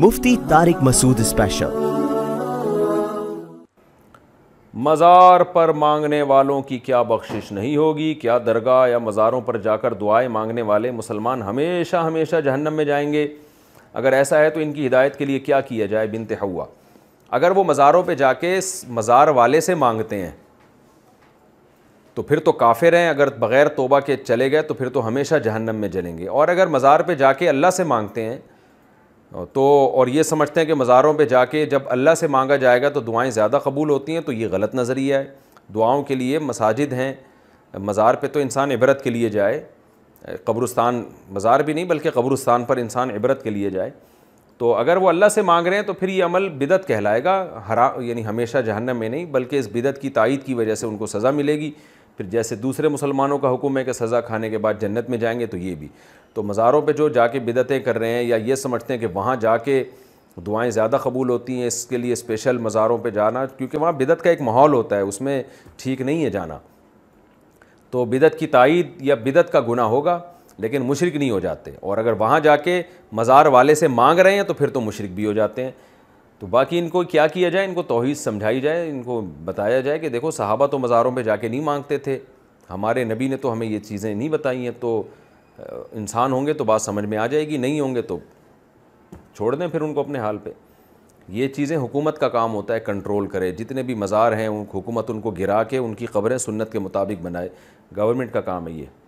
मुफ्ती Tariq Masood special मज़ार पर मांगने वालों की क्या बख्शिश नहीं होगी क्या दरगाह या मज़ारों पर जाकर दुआएं मांगने वाले मुसलमान हमेशा हमेशा जहन्नम में जाएंगे अगर ऐसा है तो इनकी हिदायत के लिए क्या किया जाए बिनते हुआ अगर वो मज़ारों पे जाके मज़ार वाले से मांगते हैं तो फिर तो काफिर हैं अगर बग़ैर तोबा के चले गए तो फिर तो हमेशा जहन्नम में जलेंगे और अगर मज़ार पे जाके अल्लाह से मांगते हैं तो और ये समझते हैं कि मज़ारों पर जाके जब अल्लाह से मांगा जाएगा तो दुआएँ ज़्यादा कबूल होती हैं तो ये गलत नज़रिया है दुआओं के लिए मसाजिद हैं मज़ार पर तो इंसान इबरत के लिए जाए कब्रस्तान मज़ार भी नहीं बल्कि कब्रस्तान पर इंसान इबरत के लिए जाए तो अगर वो अल्लाह से मांग रहे हैं तो फिर ये अमल बिदत कहलाएगा हरा यानी हमेशा जहन्नम में नहीं बल्कि इस बिदत की तइद की वजह से उनको सज़ा मिलेगी फिर जैसे दूसरे मुसलमानों का हुक्म है कि सज़ा खाने के बाद जन्नत में जाएंगे तो ये भी तो मज़ारों पर जो जाके बिदतें कर रहे हैं या ये समझते हैं कि वहाँ जा के दुआएँ ज़्यादा कबूल होती हैं इसके लिए स्पेशल मज़ारों पर जाना क्योंकि वहाँ बिदत का एक माहौल होता है उसमें ठीक नहीं है जाना तो बिदत की तइद या बिदत का गुना होगा लेकिन मुशरक नहीं हो जाते और अगर वहाँ जा के मज़ार वाले से मांग रहे हैं तो फिर तो मुशरक भी हो जाते हैं तो बाकी इनको क्या किया जाए इनको तोहहीद समझाई जाए इनको बताया जाए कि देखो सहाबा तो मज़ारों पर जाके नहीं मांगते थे हमारे नबी ने तो हमें ये चीज़ें नहीं बताई हैं तो इंसान होंगे तो बात समझ में आ जाएगी नहीं होंगे तो छोड़ दें फिर उनको अपने हाल पे ये चीज़ें हुकूमत का काम होता है कंट्रोल करे जितने भी मज़ार हैं उन हुकूमत उनको गिरा के उनकी खबरें सुन्नत के मुताबिक बनाए गवर्नमेंट का काम है ये